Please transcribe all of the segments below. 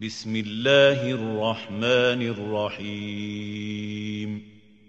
بسم الله الرحمن الرحيم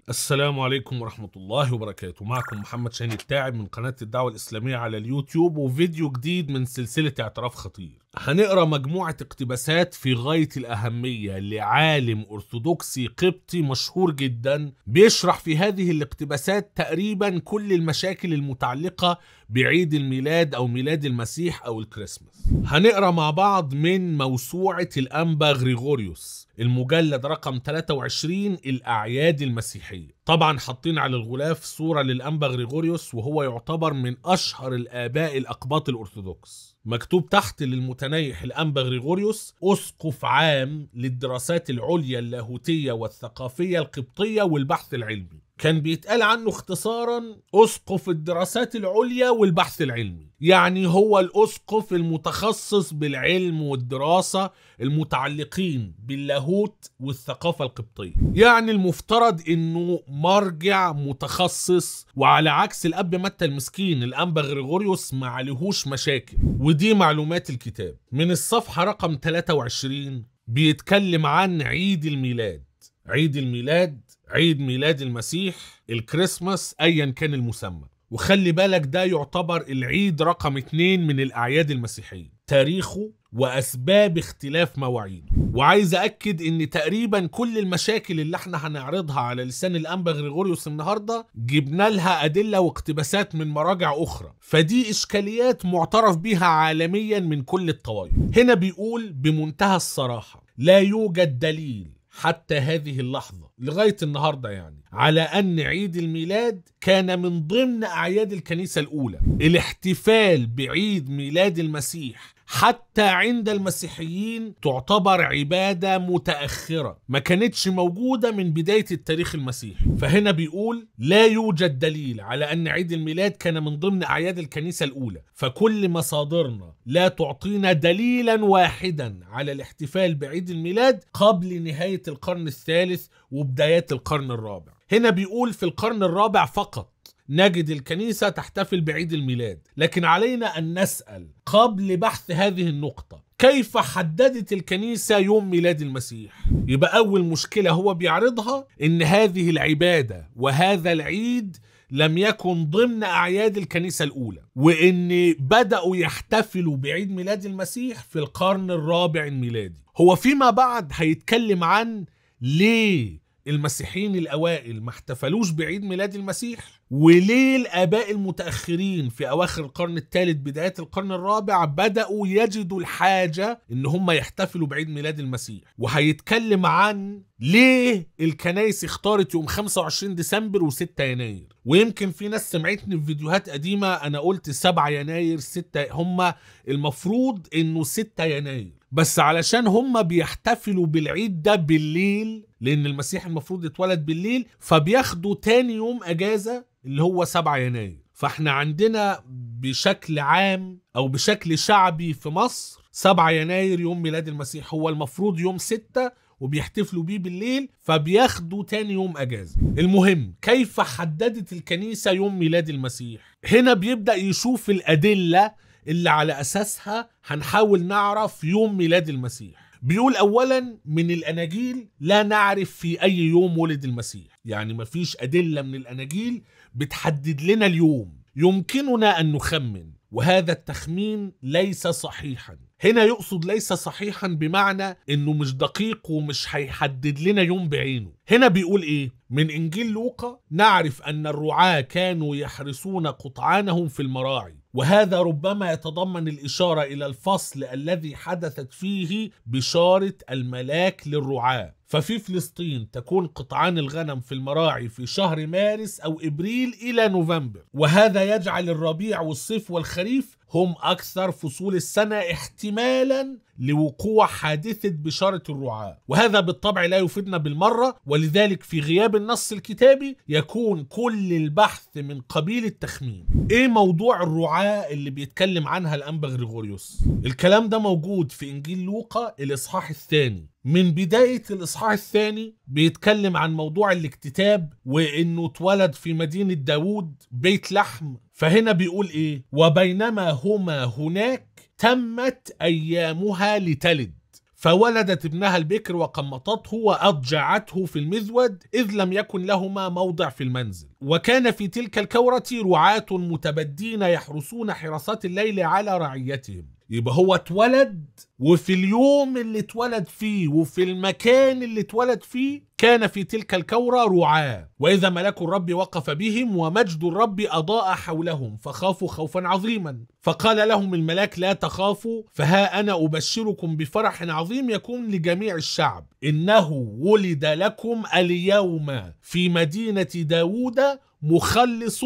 السلام عليكم ورحمة الله وبركاته معكم محمد شاهين التاعب من قناة الدعوة الإسلامية على اليوتيوب وفيديو جديد من سلسلة اعتراف خطير هنقرا مجموعة اقتباسات في غاية الأهمية لعالم أرثوذكسي قبطي مشهور جدا بيشرح في هذه الاقتباسات تقريبا كل المشاكل المتعلقة بعيد الميلاد أو ميلاد المسيح أو الكريسماس هنقرا مع بعض من موسوعة الأنبا غريغوريوس المجلد رقم 23 الأعياد المسيحية طبعا حاطين على الغلاف صورة للأنبا غريغوريوس وهو يعتبر من أشهر الآباء الأقباط الأرثوذكس مكتوب تحت للمتنيح الأنبا غريغوريوس أسقف عام للدراسات العليا اللاهوتية والثقافية القبطية والبحث العلمي كان بيتقال عنه اختصارا اسقف الدراسات العليا والبحث العلمي يعني هو الاسقف المتخصص بالعلم والدراسه المتعلقين باللاهوت والثقافه القبطيه يعني المفترض انه مرجع متخصص وعلى عكس الاب متى المسكين الانبا غريغوريوس ما عليهوش مشاكل ودي معلومات الكتاب من الصفحه رقم 23 بيتكلم عن عيد الميلاد عيد الميلاد عيد ميلاد المسيح الكريسماس ايا كان المسمى وخلي بالك ده يعتبر العيد رقم اتنين من الأعياد المسيحية تاريخه وأسباب اختلاف مواعيده وعايز أكد إن تقريبا كل المشاكل اللي احنا هنعرضها على لسان الأنبا غريغوريوس النهاردة جبنا لها أدلة واقتباسات من مراجع أخرى فدي إشكاليات معترف بها عالميا من كل الطوائف هنا بيقول بمنتهى الصراحة لا يوجد دليل حتى هذه اللحظة لغاية النهاردة يعني على أن عيد الميلاد كان من ضمن أعياد الكنيسة الأولى الاحتفال بعيد ميلاد المسيح حتى عند المسيحيين تعتبر عبادة متأخرة ما كانتش موجودة من بداية التاريخ المسيحي فهنا بيقول لا يوجد دليل على أن عيد الميلاد كان من ضمن أعياد الكنيسة الأولى فكل مصادرنا لا تعطينا دليلا واحدا على الاحتفال بعيد الميلاد قبل نهاية القرن الثالث وبدايات القرن الرابع هنا بيقول في القرن الرابع فقط نجد الكنيسة تحتفل بعيد الميلاد لكن علينا أن نسأل قبل بحث هذه النقطة كيف حددت الكنيسة يوم ميلاد المسيح يبقى أول مشكلة هو بيعرضها إن هذه العبادة وهذا العيد لم يكن ضمن أعياد الكنيسة الأولى وإن بدأوا يحتفلوا بعيد ميلاد المسيح في القرن الرابع الميلادي هو فيما بعد هيتكلم عن ليه المسيحيين الأوائل ما احتفلوش بعيد ميلاد المسيح وليه الآباء المتأخرين في أواخر القرن الثالث بداية القرن الرابع بدأوا يجدوا الحاجة إن هم يحتفلوا بعيد ميلاد المسيح وهيتكلم عن ليه الكنايس اختارت يوم 25 ديسمبر و6 يناير ويمكن في ناس سمعتني في فيديوهات قديمة أنا قلت 7 يناير 6 هم المفروض إنه 6 يناير بس علشان هم بيحتفلوا بالعيد ده بالليل لان المسيح المفروض يتولد بالليل فبياخدوا تاني يوم اجازه اللي هو 7 يناير فاحنا عندنا بشكل عام او بشكل شعبي في مصر 7 يناير يوم ميلاد المسيح هو المفروض يوم 6 وبيحتفلوا بيه بالليل فبياخدوا تاني يوم اجازه المهم كيف حددت الكنيسه يوم ميلاد المسيح هنا بيبدا يشوف الادله اللي على اساسها هنحاول نعرف يوم ميلاد المسيح بيقول اولا من الاناجيل لا نعرف في اي يوم ولد المسيح يعني مفيش ادله من الاناجيل بتحدد لنا اليوم يمكننا ان نخمن وهذا التخمين ليس صحيحا هنا يقصد ليس صحيحا بمعنى انه مش دقيق ومش هيحدد لنا يوم بعينه هنا بيقول ايه من انجيل لوقا نعرف ان الرعاة كانوا يحرسون قطعانهم في المراعي وهذا ربما يتضمن الاشاره الى الفصل الذي حدثت فيه بشاره الملاك للرعاه ففي فلسطين تكون قطعان الغنم في المراعي في شهر مارس أو إبريل إلى نوفمبر وهذا يجعل الربيع والصيف والخريف هم أكثر فصول السنة احتمالا لوقوع حادثة بشارة الرعاة وهذا بالطبع لا يفيدنا بالمرة ولذلك في غياب النص الكتابي يكون كل البحث من قبيل التخمين ايه موضوع الرعاة اللي بيتكلم عنها الأنبا غريغوريوس الكلام ده موجود في إنجيل لوقا الإصحاح الثاني من بداية الإصحاح الثاني بيتكلم عن موضوع الاكتتاب وإنه اتولد في مدينة داوود بيت لحم فهنا بيقول إيه وبينما هما هناك تمت أيامها لتلد فولدت ابنها البكر وقمطته وأضجعته في المذود إذ لم يكن لهما موضع في المنزل وكان في تلك الكورة رعاة متبدين يحرسون حراسات الليل على رعيتهم يبقى هو اتولد وفي اليوم اللي اتولد فيه وفي المكان اللي اتولد فيه كان في تلك الكورة رعاة وإذا ملك الرب وقف بهم ومجد الرب أضاء حولهم فخافوا خوفا عظيما فقال لهم الملاك لا تخافوا فها أنا أبشركم بفرح عظيم يكون لجميع الشعب إنه ولد لكم اليوم في مدينة داوود مخلص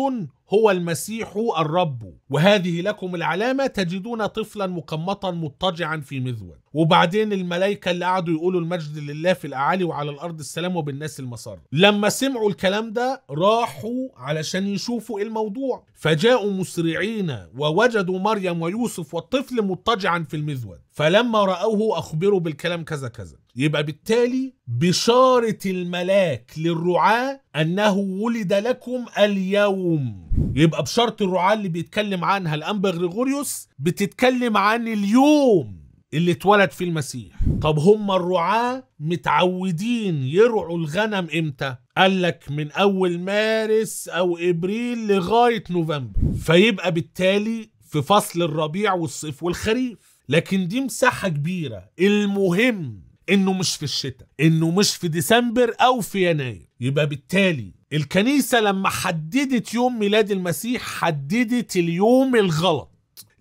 هو المسيح الرب وهذه لكم العلامة تجدون طفلا مقمطا مضطجعا في مذود وبعدين الملائكة اللي قعدوا يقولوا المجد لله في الأعالي وعلى الأرض السلام وبالناس المسر لما سمعوا الكلام ده راحوا علشان يشوفوا إيه الموضوع فجاءوا مسرعين ووجدوا مريم ويوسف والطفل مضطجعا في المذود فلما رأوه أخبروا بالكلام كذا كذا يبقى بالتالي بشارة الملاك للرعاة أنه ولد لكم اليوم يبقى بشارة الرعاة اللي بيتكلم عنها الأنبا غريغوريوس بتتكلم عن اليوم اللي اتولد في المسيح طب هم الرعاة متعودين يرعوا الغنم امتى قال لك من اول مارس او ابريل لغاية نوفمبر فيبقى بالتالي في فصل الربيع والصيف والخريف لكن دي مساحة كبيرة المهم انه مش في الشتاء انه مش في ديسمبر او في يناير يبقى بالتالي الكنيسه لما حددت يوم ميلاد المسيح حددت اليوم الغلط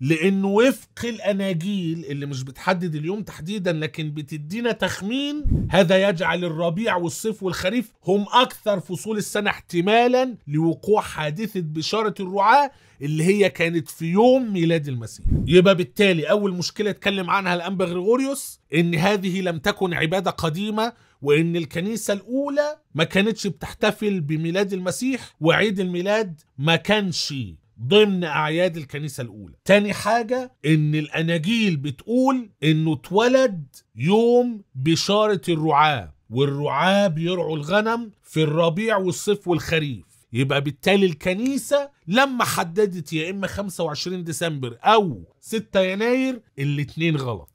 لانه وفق الاناجيل اللي مش بتحدد اليوم تحديدا لكن بتدينا تخمين هذا يجعل الربيع والصيف والخريف هم اكثر فصول السنه احتمالا لوقوع حادثه بشاره الرعاه اللي هي كانت في يوم ميلاد المسيح يبقى بالتالي اول مشكله اتكلم عنها الانبا غريغوريوس ان هذه لم تكن عباده قديمه وان الكنيسه الاولى ما كانتش بتحتفل بميلاد المسيح وعيد الميلاد ما كانش ضمن أعياد الكنيسة الأولى تاني حاجة إن الأناجيل بتقول إنه اتولد يوم بشارة الرعاة والرعاة بيرعوا الغنم في الربيع والصيف والخريف يبقى بالتالي الكنيسة لما حددت يا إما 25 ديسمبر أو 6 يناير الاتنين غلط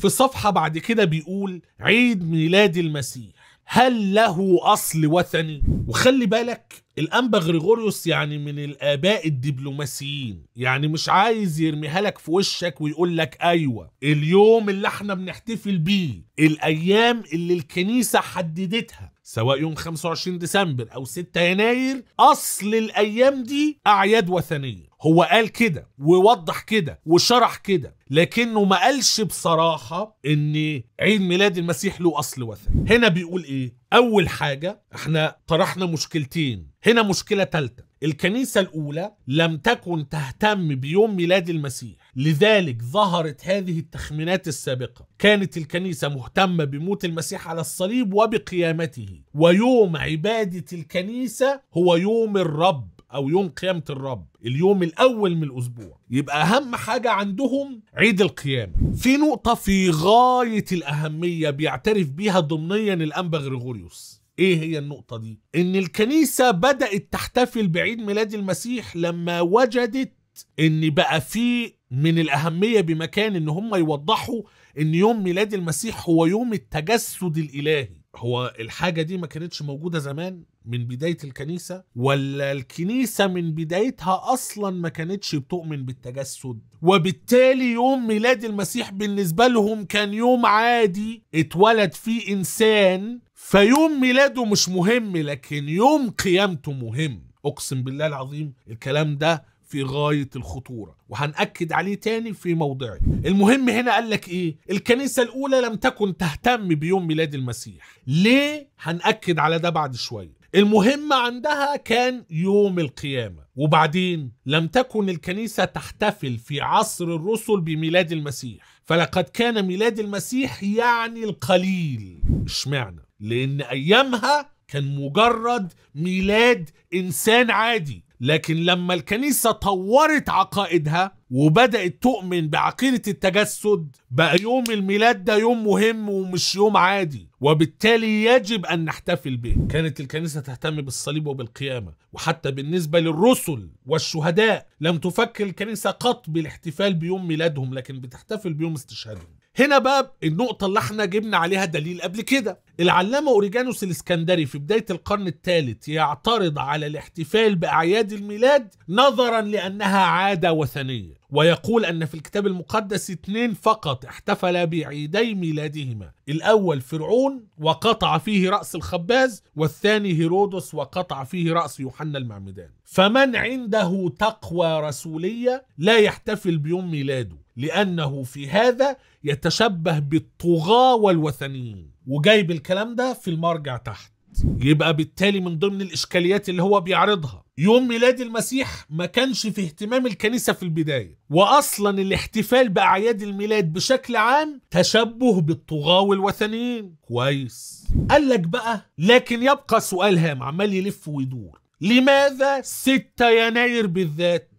في صفحة بعد كده بيقول عيد ميلاد المسيح هل له أصل وثني؟ وخلي بالك الأنبا غريغوريوس يعني من الآباء الدبلوماسيين يعني مش عايز يرميها لك في وشك ويقول لك أيوة اليوم اللي احنا بنحتفل بيه الأيام اللي الكنيسة حددتها سواء يوم 25 ديسمبر أو 6 يناير أصل الأيام دي أعياد وثنية هو قال كده ووضح كده وشرح كده لكنه ما قالش بصراحة ان عيد ميلاد المسيح له اصل وثني هنا بيقول ايه اول حاجة احنا طرحنا مشكلتين هنا مشكلة ثالثة الكنيسة الأولى لم تكن تهتم بيوم ميلاد المسيح لذلك ظهرت هذه التخمينات السابقة كانت الكنيسة مهتمة بموت المسيح على الصليب وبقيامته ويوم عبادة الكنيسة هو يوم الرب او يوم قيامه الرب اليوم الاول من الاسبوع يبقى اهم حاجه عندهم عيد القيامه في نقطه في غايه الاهميه بيعترف بيها ضمنيا الانبا غريغوريوس ايه هي النقطه دي ان الكنيسه بدات تحتفل بعيد ميلاد المسيح لما وجدت ان بقى في من الاهميه بمكان ان هم يوضحوا ان يوم ميلاد المسيح هو يوم التجسد الالهي هو الحاجه دي ما كانتش موجوده زمان من بداية الكنيسة ولا الكنيسة من بدايتها أصلا ما كانتش بتؤمن بالتجسد وبالتالي يوم ميلاد المسيح بالنسبة لهم كان يوم عادي اتولد فيه إنسان فيوم ميلاده مش مهم لكن يوم قيامته مهم أقسم بالله العظيم الكلام ده في غاية الخطورة وهنأكد عليه تاني في موضعي المهم هنا قال لك إيه الكنيسة الأولى لم تكن تهتم بيوم ميلاد المسيح ليه هنأكد على ده بعد شوية المهمة عندها كان يوم القيامة وبعدين لم تكن الكنيسة تحتفل في عصر الرسل بميلاد المسيح فلقد كان ميلاد المسيح يعني القليل اشمعنى لأن أيامها كان مجرد ميلاد إنسان عادي لكن لما الكنيسة طورت عقائدها وبدأت تؤمن بعقيدة التجسد بقى يوم الميلاد ده يوم مهم ومش يوم عادي وبالتالي يجب أن نحتفل به كانت الكنيسة تهتم بالصليب وبالقيامة وحتى بالنسبة للرسل والشهداء لم تفكر الكنيسة قط بالاحتفال بيوم ميلادهم لكن بتحتفل بيوم استشهادهم هنا بقى النقطة اللي احنا جبنا عليها دليل قبل كده العلامة أوريجانوس الإسكندري في بداية القرن الثالث يعترض على الاحتفال بأعياد الميلاد نظرا لأنها عادة وثنية ويقول أن في الكتاب المقدس اثنين فقط احتفل بعيدي ميلادهما الأول فرعون وقطع فيه رأس الخباز والثاني هيرودس وقطع فيه رأس يوحنا المعمدان فمن عنده تقوى رسولية لا يحتفل بيوم ميلاده لأنه في هذا يتشبه بالطغاة والوثنيين وجايب الكلام ده في المرجع تحت يبقى بالتالي من ضمن الإشكاليات اللي هو بيعرضها يوم ميلاد المسيح ما كانش في اهتمام الكنيسة في البداية وأصلا الاحتفال بأعياد الميلاد بشكل عام تشبه بالطغاة والوثنيين كويس قال لك بقى لكن يبقى سؤال هام عمال يلف ويدور لماذا 6 يناير بالذات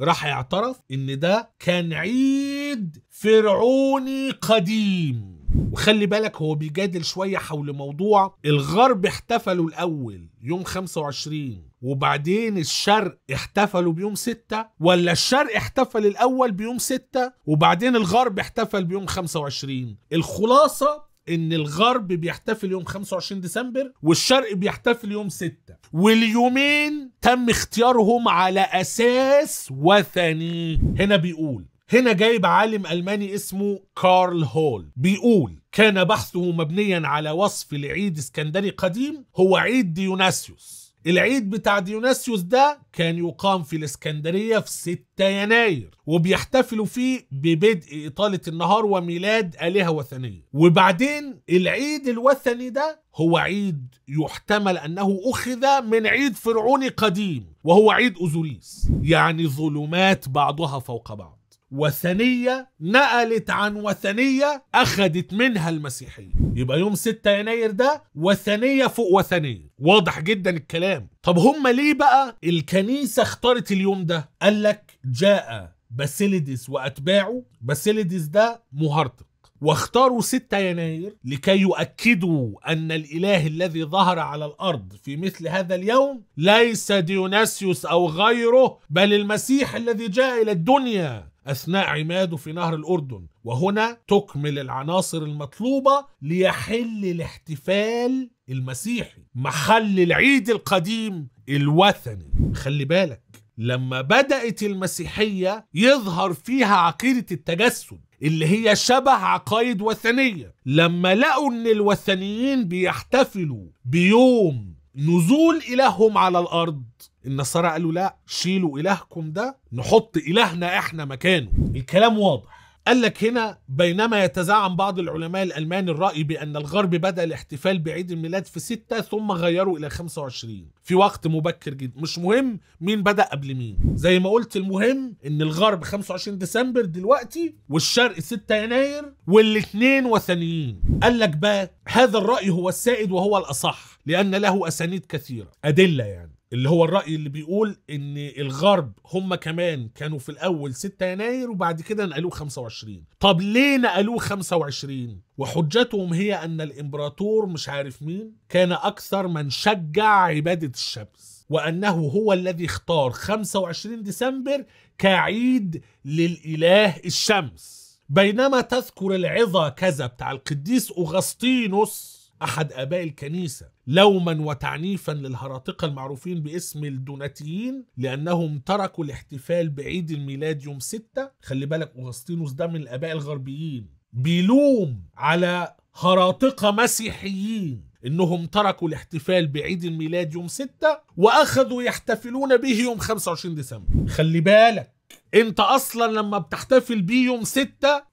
راح يعترف ان ده كان عيد فرعوني قديم وخلي بالك هو بيجادل شوية حول موضوع الغرب احتفلوا الأول يوم 25 وبعدين الشرق احتفلوا بيوم 6 ولا الشرق احتفل الأول بيوم 6 وبعدين الغرب احتفل بيوم 25 الخلاصة ان الغرب بيحتفل يوم 25 ديسمبر والشرق بيحتفل يوم 6 واليومين تم اختيارهم على اساس وثني هنا بيقول هنا جايب عالم ألماني اسمه كارل هول بيقول كان بحثه مبنيا على وصف لعيد اسكندري قديم هو عيد ديوناسيوس العيد بتاع ديوناسيوس ده كان يقام في الإسكندرية في 6 يناير وبيحتفلوا فيه ببدء إطالة النهار وميلاد آلهة وثنية وبعدين العيد الوثني ده هو عيد يحتمل أنه أخذ من عيد فرعوني قديم وهو عيد أوزوريس يعني ظلمات بعضها فوق بعض وثنية نقلت عن وثنية أخذت منها المسيحية يبقى يوم 6 يناير ده وثنيه فوق وثنيه واضح جدا الكلام طب هم ليه بقى الكنيسه اختارت اليوم ده قال لك جاء باسيليدس واتباعه باسيليدس ده مهرطق واختاروا 6 يناير لكي يؤكدوا أن الإله الذي ظهر على الأرض في مثل هذا اليوم ليس ديوناسيوس أو غيره بل المسيح الذي جاء إلى الدنيا أثناء عماده في نهر الأردن وهنا تكمل العناصر المطلوبة ليحل الاحتفال المسيحي محل العيد القديم الوثني خلي بالك لما بدأت المسيحية يظهر فيها عقيدة التجسد اللي هي شبه عقايد وثنية لما لقوا ان الوثنيين بيحتفلوا بيوم نزول إلههم على الأرض النصارى قالوا لا شيلوا إلهكم ده نحط إلهنا إحنا مكانه الكلام واضح قال لك هنا بينما يتزعم بعض العلماء الألمان الرأي بأن الغرب بدأ الاحتفال بعيد الميلاد في 6 ثم غيروا إلى 25 في وقت مبكر جدا مش مهم مين بدأ قبل مين زي ما قلت المهم إن الغرب 25 ديسمبر دلوقتي والشرق 6 يناير والاثنين وثنيين قال لك بقى هذا الرأي هو السائد وهو الأصح لأن له أسانيد كثيرة أدلة يعني اللي هو الرأي اللي بيقول إن الغرب هم كمان كانوا في الأول 6 يناير وبعد كده نقلوه 25 طب ليه نقلوه 25 وحجتهم هي أن الإمبراطور مش عارف مين كان أكثر من شجع عبادة الشمس وأنه هو الذي اختار 25 ديسمبر كعيد للإله الشمس بينما تذكر العظة كذا بتاع القديس أغسطينوس أحد آباء الكنيسة لوما وتعنيفا للهراطقة المعروفين باسم الدوناتيين لأنهم تركوا الاحتفال بعيد الميلاد يوم 6 خلي بالك أغسطينوس ده من الآباء الغربيين بيلوم على هراطقة مسيحيين انهم تركوا الاحتفال بعيد الميلاد يوم 6 واخذوا يحتفلون به يوم 25 ديسمبر خلي بالك انت اصلا لما بتحتفل بيه يوم 6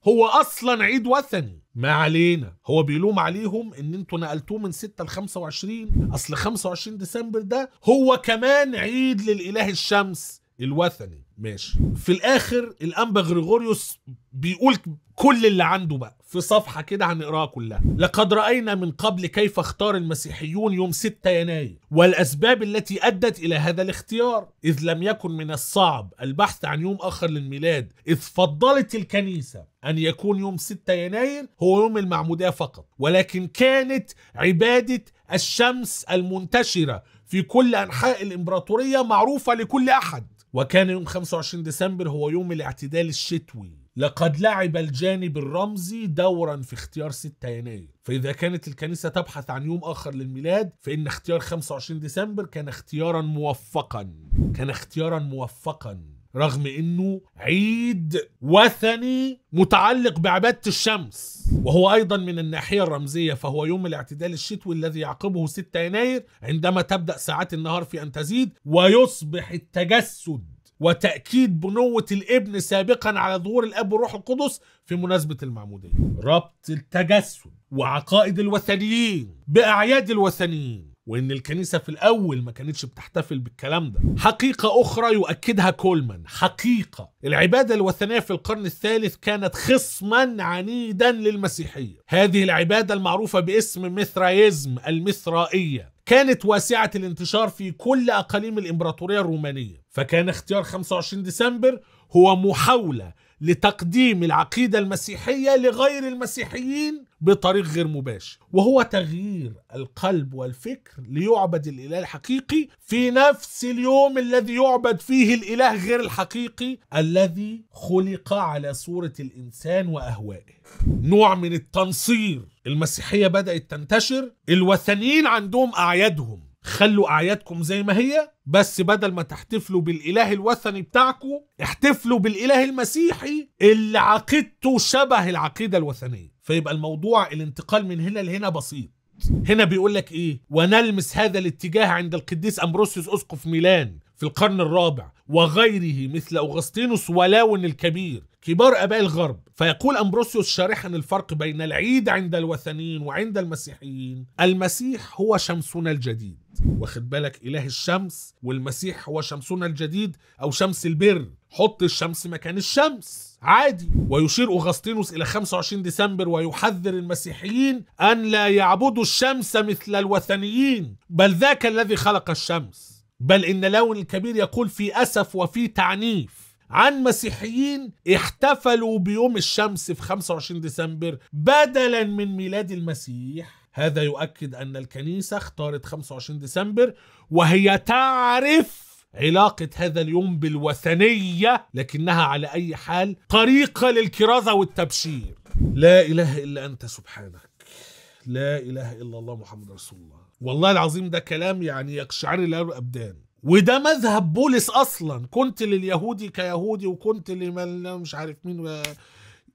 هو اصلا عيد وثني ما علينا هو بيلوم عليهم ان انتوا نقلتوه من 6 ل 25 اصل 25 ديسمبر ده هو كمان عيد للاله الشمس الوثني ماشي في الاخر الانبا غريغوريوس بيقول كل اللي عنده بقى في صفحة كده هنقراها كلها لقد رأينا من قبل كيف اختار المسيحيون يوم 6 يناير والأسباب التي أدت إلى هذا الاختيار إذ لم يكن من الصعب البحث عن يوم آخر للميلاد إذ فضلت الكنيسة أن يكون يوم 6 يناير هو يوم المعمودية فقط ولكن كانت عبادة الشمس المنتشرة في كل أنحاء الإمبراطورية معروفة لكل أحد وكان يوم 25 ديسمبر هو يوم الاعتدال الشتوي لقد لعب الجانب الرمزي دورا في اختيار 6 يناير فإذا كانت الكنيسة تبحث عن يوم آخر للميلاد فإن اختيار 25 ديسمبر كان اختيارا موفقا كان اختيارا موفقا رغم انه عيد وثني متعلق بعباده الشمس وهو ايضا من الناحيه الرمزيه فهو يوم الاعتدال الشتوي الذي يعقبه 6 يناير عندما تبدا ساعات النهار في ان تزيد ويصبح التجسد وتاكيد بنوه الابن سابقا على ظهور الاب والروح القدس في مناسبه المعموديه ربط التجسد وعقائد الوثنيين باعياد الوثنيين وان الكنيسه في الاول ما كانتش بتحتفل بالكلام ده حقيقه اخرى يؤكدها كولمان حقيقه العباده الوثنيه في القرن الثالث كانت خصما عنيدا للمسيحيه هذه العباده المعروفه باسم ميثرايزم المثرائيه كانت واسعة الانتشار في كل أقاليم الإمبراطورية الرومانية فكان اختيار 25 ديسمبر هو محاولة لتقديم العقيدة المسيحية لغير المسيحيين بطريق غير مباشر وهو تغيير القلب والفكر ليعبد الإله الحقيقي في نفس اليوم الذي يعبد فيه الإله غير الحقيقي الذي خلق على صورة الإنسان وأهوائه نوع من التنصير المسيحية بدأت تنتشر الوثنيين عندهم أعيادهم خلوا اعيادكم زي ما هي بس بدل ما تحتفلوا بالاله الوثني بتاعكم احتفلوا بالاله المسيحي اللي عقيدته شبه العقيده الوثنيه فيبقى الموضوع الانتقال من هنا لهنا بسيط هنا بيقول لك ايه ونلمس هذا الاتجاه عند القديس امبروسيوس اسقف ميلان في القرن الرابع وغيره مثل أوغسطينوس ولاون الكبير كبار آباء الغرب فيقول أمبروسيوس شارحا الفرق بين العيد عند الوثنيين وعند المسيحيين المسيح هو شمسنا الجديد واخد بالك إله الشمس والمسيح هو شمسنا الجديد أو شمس البر حط الشمس مكان الشمس عادي ويشير أغسطينوس إلى 25 ديسمبر ويحذر المسيحيين أن لا يعبدوا الشمس مثل الوثنيين بل ذاك الذي خلق الشمس بل إن لون الكبير يقول في أسف وفي تعنيف عن مسيحيين احتفلوا بيوم الشمس في 25 ديسمبر بدلا من ميلاد المسيح هذا يؤكد أن الكنيسة اختارت 25 ديسمبر وهي تعرف علاقة هذا اليوم بالوثنية لكنها على أي حال طريقة للكرازة والتبشير لا إله إلا أنت سبحانك لا إله إلا الله محمد رسول الله والله العظيم ده كلام يعني يقشعر له الابدان وده مذهب بولس اصلا كنت لليهودي كيهودي وكنت لمن مش عارف مين و...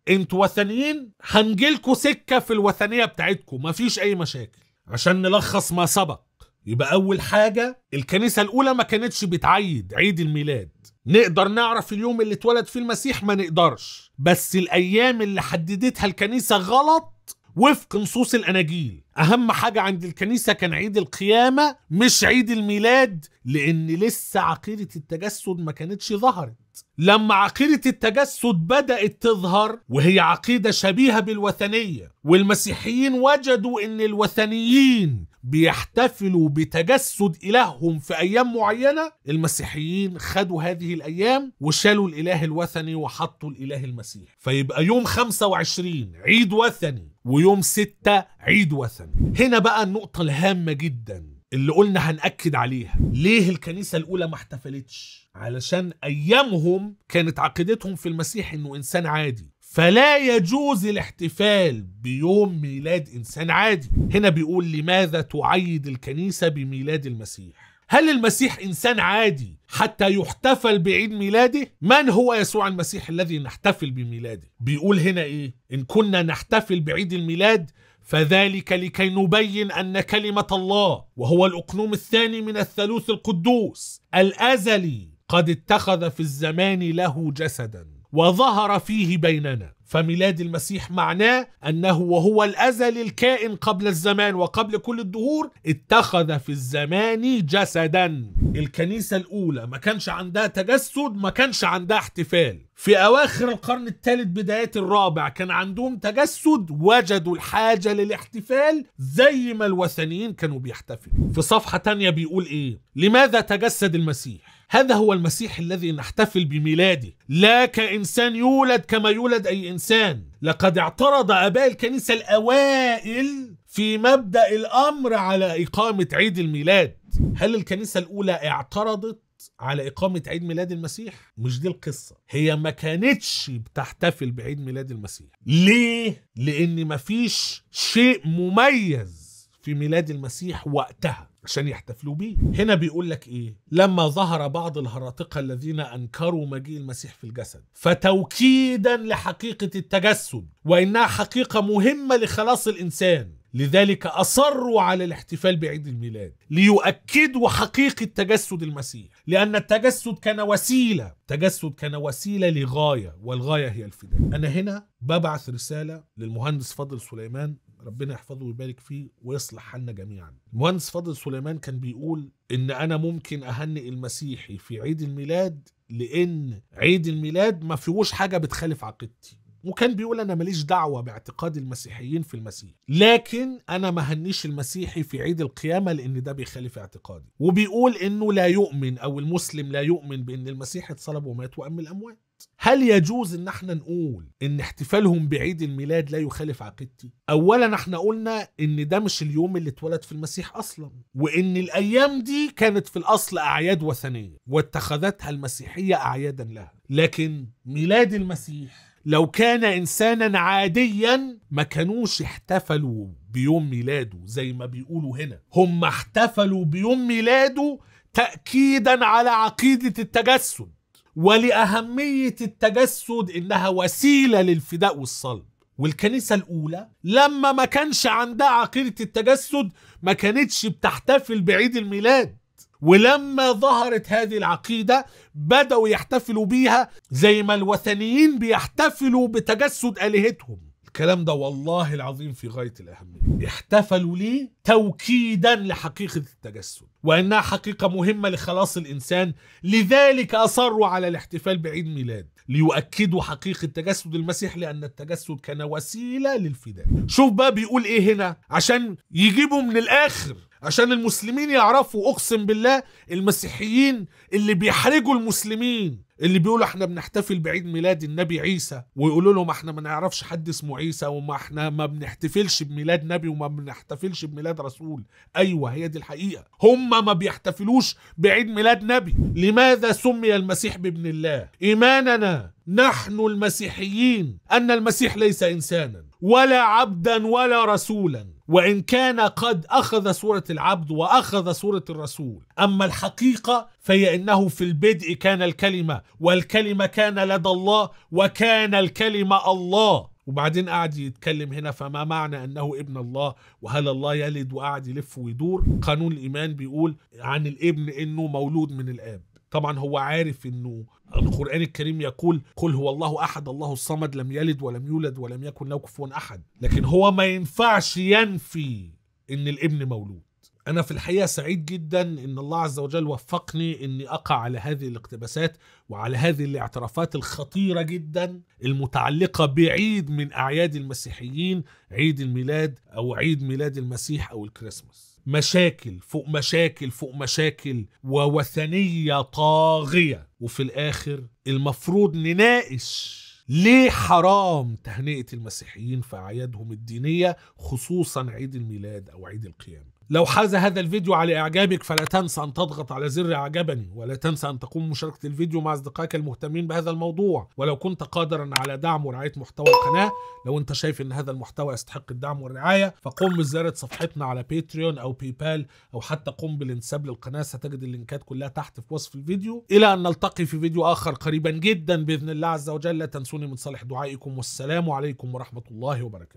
انتوا وثنيين هنجيلكوا سكه في الوثنيه بتاعتكم مفيش اي مشاكل عشان نلخص ما سبق يبقى اول حاجه الكنيسه الاولى ما كانتش بتعيد عيد الميلاد نقدر نعرف اليوم اللي اتولد فيه المسيح ما نقدرش بس الايام اللي حددتها الكنيسه غلط وفق نصوص الأناجيل أهم حاجة عند الكنيسة كان عيد القيامة مش عيد الميلاد لأن لسه عقيدة التجسد ما كانتش ظهرت لما عقيدة التجسد بدأت تظهر وهي عقيدة شبيهة بالوثنية والمسيحيين وجدوا أن الوثنيين بيحتفلوا بتجسد إلههم في أيام معينة المسيحيين خدوا هذه الأيام وشالوا الإله الوثني وحطوا الإله المسيح فيبقى يوم 25 عيد وثني ويوم 6 عيد وثن هنا بقى النقطة الهامة جدا اللي قلنا هنأكد عليها ليه الكنيسة الأولى ما احتفلتش علشان أيامهم كانت عقيدتهم في المسيح إنه إنسان عادي فلا يجوز الاحتفال بيوم ميلاد إنسان عادي هنا بيقول لماذا تعيد الكنيسة بميلاد المسيح هل المسيح إنسان عادي حتى يحتفل بعيد ميلاده من هو يسوع المسيح الذي نحتفل بميلاده بيقول هنا إيه إن كنا نحتفل بعيد الميلاد فذلك لكي نبين أن كلمة الله وهو الأقنوم الثاني من الثالوث القدوس الأزلي قد اتخذ في الزمان له جسدا وظهر فيه بيننا فميلاد المسيح معناه أنه وهو الأزل الكائن قبل الزمان وقبل كل الدهور اتخذ في الزمان جسدا الكنيسة الأولى ما كانش عندها تجسد ما كانش عندها احتفال في أواخر القرن الثالث بداية الرابع كان عندهم تجسد وجدوا الحاجة للاحتفال زي ما الوثنيين كانوا بيحتفلوا في صفحة تانية بيقول إيه لماذا تجسد المسيح هذا هو المسيح الذي نحتفل بميلاده لا كإنسان يولد كما يولد أي إنسان لقد اعترض أباء الكنيسة الأوائل في مبدأ الأمر على إقامة عيد الميلاد هل الكنيسة الأولى اعترضت على إقامة عيد ميلاد المسيح مش دي القصة هي ما كانتش بتحتفل بعيد ميلاد المسيح ليه؟ لأن مفيش شيء مميز في ميلاد المسيح وقتها عشان يحتفلوا بيه هنا بيقول لك ايه لما ظهر بعض الهراطقه الذين انكروا مجيء المسيح في الجسد فتوكيدا لحقيقه التجسد وانها حقيقه مهمه لخلاص الانسان لذلك أصروا على الاحتفال بعيد الميلاد ليؤكدوا حقيقة تجسد المسيح لأن التجسد كان وسيلة تجسد كان وسيلة لغاية والغاية هي الفداء أنا هنا ببعث رسالة للمهندس فاضل سليمان ربنا يحفظه ويبارك فيه ويصلح حالنا جميعا المهندس فاضل سليمان كان بيقول ان انا ممكن اهنئ المسيحي في عيد الميلاد لان عيد الميلاد ما فيهوش حاجه بتخالف عقيدتي وكان بيقول انا ماليش دعوه باعتقاد المسيحيين في المسيح لكن انا ما هنيش المسيحي في عيد القيامه لان ده بيخالف اعتقادي وبيقول انه لا يؤمن او المسلم لا يؤمن بان المسيح اتصلب ومات وام الاموات هل يجوز ان احنا نقول ان احتفالهم بعيد الميلاد لا يخالف عقيدتي اولا احنا قلنا ان ده مش اليوم اللي اتولد في المسيح اصلا وان الايام دي كانت في الاصل اعياد وثنيه واتخذتها المسيحيه اعيادا لها لكن ميلاد المسيح لو كان انسانا عاديا ما كانوش احتفلوا بيوم ميلاده زي ما بيقولوا هنا هم احتفلوا بيوم ميلاده تاكيدا على عقيده التجسد ولأهمية التجسد إنها وسيلة للفداء والصلب والكنيسة الأولى لما ما كانش عندها عقيدة التجسد ما كانتش بتحتفل بعيد الميلاد ولما ظهرت هذه العقيدة بدأوا يحتفلوا بيها زي ما الوثنيين بيحتفلوا بتجسد آلهتهم الكلام ده والله العظيم في غاية الأهمية احتفلوا ليه توكيدا لحقيقة التجسد وأنها حقيقة مهمة لخلاص الإنسان لذلك أصروا على الاحتفال بعيد ميلاد ليؤكدوا حقيقة تجسد المسيح لأن التجسد كان وسيلة للفداء شوف بقى بيقول إيه هنا عشان يجيبوا من الآخر عشان المسلمين يعرفوا أقسم بالله المسيحيين اللي بيحرجوا المسلمين اللي بيقولوا احنا بنحتفل بعيد ميلاد النبي عيسى ويقولوا لهم احنا ما نعرفش حد اسمه عيسى وما احنا ما بنحتفلش بميلاد نبي وما بنحتفلش بميلاد رسول ايوه هي دي الحقيقه هم ما بيحتفلوش بعيد ميلاد نبي لماذا سمي المسيح بابن الله ايماننا نحن المسيحيين أن المسيح ليس إنسانا ولا عبدا ولا رسولا وإن كان قد أخذ صورة العبد وأخذ صورة الرسول أما الحقيقة فهي إنه في البدء كان الكلمة والكلمة كان لدى الله وكان الكلمة الله وبعدين قعد يتكلم هنا فما معنى انه ابن الله وهل الله يلد وقعد يلف ويدور قانون الايمان بيقول عن الابن انه مولود من الاب طبعا هو عارف انه القران الكريم يقول قل هو الله احد الله الصمد لم يلد ولم يولد ولم يكن له كفوا احد لكن هو ما ينفعش ينفي ان الابن مولود انا في الحقيقه سعيد جدا ان الله عز وجل وفقني اني اقع على هذه الاقتباسات وعلى هذه الاعترافات الخطيره جدا المتعلقه بعيد من اعياد المسيحيين عيد الميلاد او عيد ميلاد المسيح او الكريسماس مشاكل فوق مشاكل فوق مشاكل ووثنية طاغية وفي الآخر المفروض نناقش ليه حرام تهنئة المسيحيين في أعيادهم الدينية خصوصا عيد الميلاد أو عيد القيامة لو حاز هذا الفيديو على إعجابك فلا تنسى أن تضغط على زر إعجبني ولا تنسى أن تقوم مشاركة الفيديو مع أصدقائك المهتمين بهذا الموضوع ولو كنت قادرا على دعم ورعاية محتوى القناة لو أنت شايف أن هذا المحتوى يستحق الدعم والرعاية فقم بزيارة صفحتنا على باتريون أو باي بال أو حتى قم بالانساب للقناة ستجد اللينكات كلها تحت في وصف الفيديو إلى أن نلتقي في فيديو آخر قريبا جدا بإذن الله عز وجل لا تنسوني من صالح دعائكم والسلام عليكم ورحمة الله وبركاته